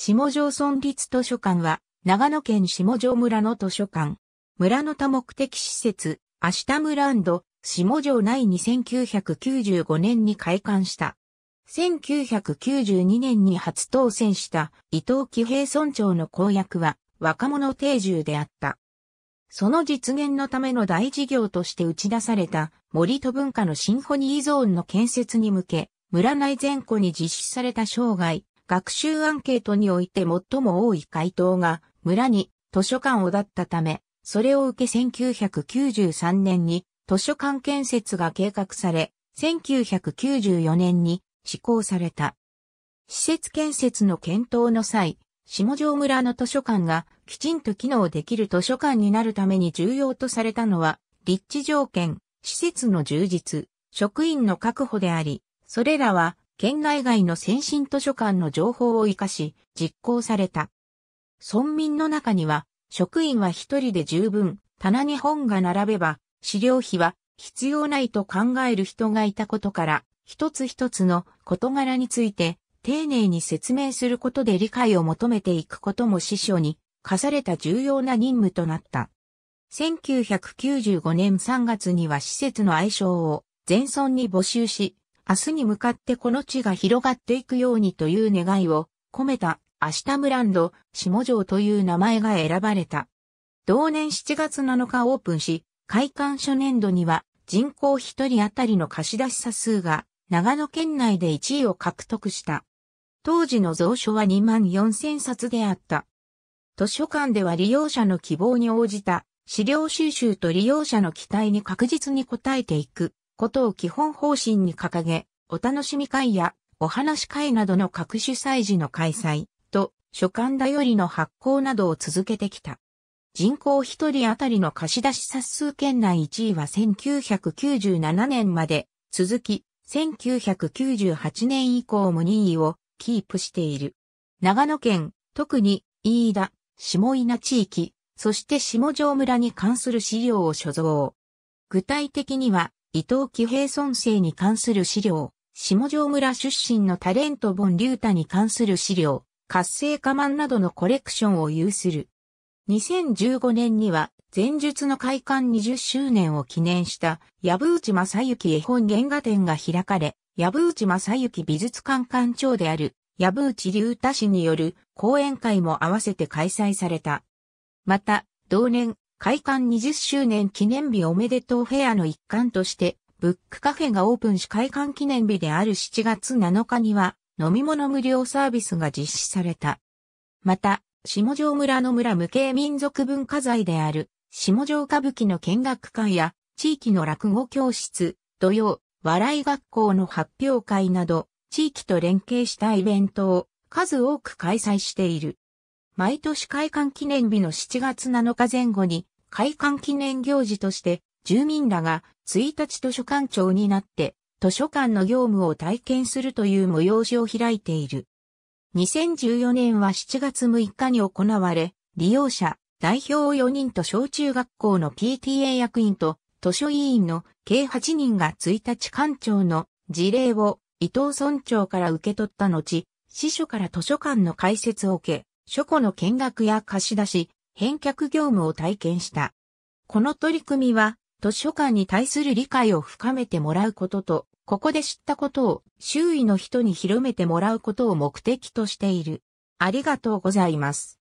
下城村立図書館は、長野県下城村の図書館。村の多目的施設、明日村ムラ下城内に1995年に開館した。1992年に初当選した伊藤喜平村長の公約は若者定住であった。その実現のための大事業として打ち出された森と文化のシンフォニーゾーンの建設に向け、村内全庫に実施された生涯、学習アンケートにおいて最も多い回答が村に図書館をだったため、それを受け1993年に図書館建設が計画され、1994年に施行された。施設建設の検討の際、下条村の図書館がきちんと機能できる図書館になるために重要とされたのは、立地条件、施設の充実、職員の確保であり、それらは県内外の先進図書館の情報を活かし、実行された。村民の中には、職員は一人で十分、棚に本が並べば、資料費は必要ないと考える人がいたことから、一つ一つの事柄について、丁寧に説明することで理解を求めていくことも師匠に課された重要な任務となった。1995年3月には施設の愛称を全村に募集し、明日に向かってこの地が広がっていくようにという願いを込めた明日ブランド下城という名前が選ばれた。同年7月7日オープンし、開館初年度には人口1人当たりの貸し出し者数が長野県内で1位を獲得した。当時の蔵書は2万4000冊であった。図書館では利用者の希望に応じた資料収集と利用者の期待に確実に応えていくことを基本方針に掲げ、お楽しみ会やお話会などの各種祭事の開催と書簡だよりの発行などを続けてきた。人口1人当たりの貸し出し冊数圏内1位は1997年まで続き、1998年以降も2位をキープしている。長野県、特に飯田、下稲地域、そして下城村に関する資料を所蔵。具体的には、伊藤喜平村生に関する資料、下条村出身のタレントボン・リュータに関する資料、活性化マンなどのコレクションを有する。2015年には、前述の開館20周年を記念した、藪内正幸絵本原画展が開かれ、藪内正幸美術館館長である、藪内龍太氏による講演会も合わせて開催された。また、同年、開館20周年記念日おめでとうフェアの一環として、ブックカフェがオープンし開館記念日である7月7日には、飲み物無料サービスが実施された。また、下条村の村無形民族文化財である、下条歌舞伎の見学会や、地域の落語教室、土曜、笑い学校の発表会など、地域と連携したイベントを数多く開催している。毎年開館記念日の7月7日前後に、開館記念行事として、住民らが1日図書館長になって、図書館の業務を体験するという催しを開いている。2014年は7月6日に行われ、利用者、代表4人と小中学校の PTA 役員と図書委員の計8人が1日館長の事例を伊藤村長から受け取った後、司書から図書館の開設を受け、書庫の見学や貸し出し、返却業務を体験した。この取り組みは、図書館に対する理解を深めてもらうことと、ここで知ったことを周囲の人に広めてもらうことを目的としている。ありがとうございます。